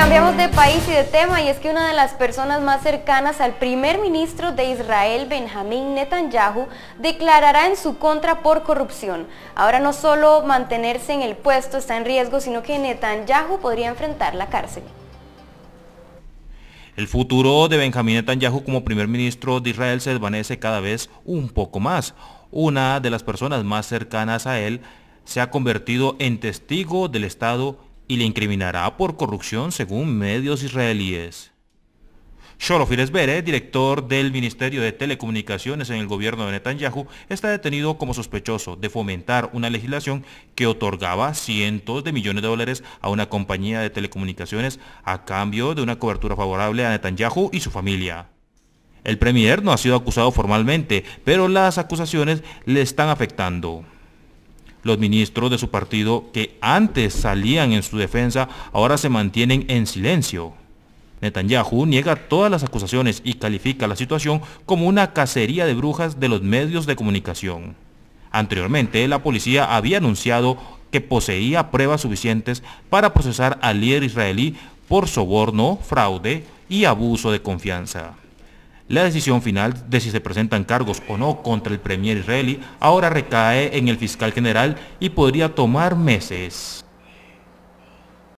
cambiamos de país y de tema y es que una de las personas más cercanas al primer ministro de Israel, Benjamín Netanyahu, declarará en su contra por corrupción. Ahora no solo mantenerse en el puesto está en riesgo, sino que Netanyahu podría enfrentar la cárcel. El futuro de Benjamín Netanyahu como primer ministro de Israel se desvanece cada vez un poco más. Una de las personas más cercanas a él se ha convertido en testigo del Estado y le incriminará por corrupción según medios israelíes. Sholofir Bere, director del Ministerio de Telecomunicaciones en el gobierno de Netanyahu, está detenido como sospechoso de fomentar una legislación que otorgaba cientos de millones de dólares a una compañía de telecomunicaciones a cambio de una cobertura favorable a Netanyahu y su familia. El premier no ha sido acusado formalmente, pero las acusaciones le están afectando. Los ministros de su partido, que antes salían en su defensa, ahora se mantienen en silencio. Netanyahu niega todas las acusaciones y califica la situación como una cacería de brujas de los medios de comunicación. Anteriormente, la policía había anunciado que poseía pruebas suficientes para procesar al líder israelí por soborno, fraude y abuso de confianza. La decisión final de si se presentan cargos o no contra el premier israelí ahora recae en el fiscal general y podría tomar meses.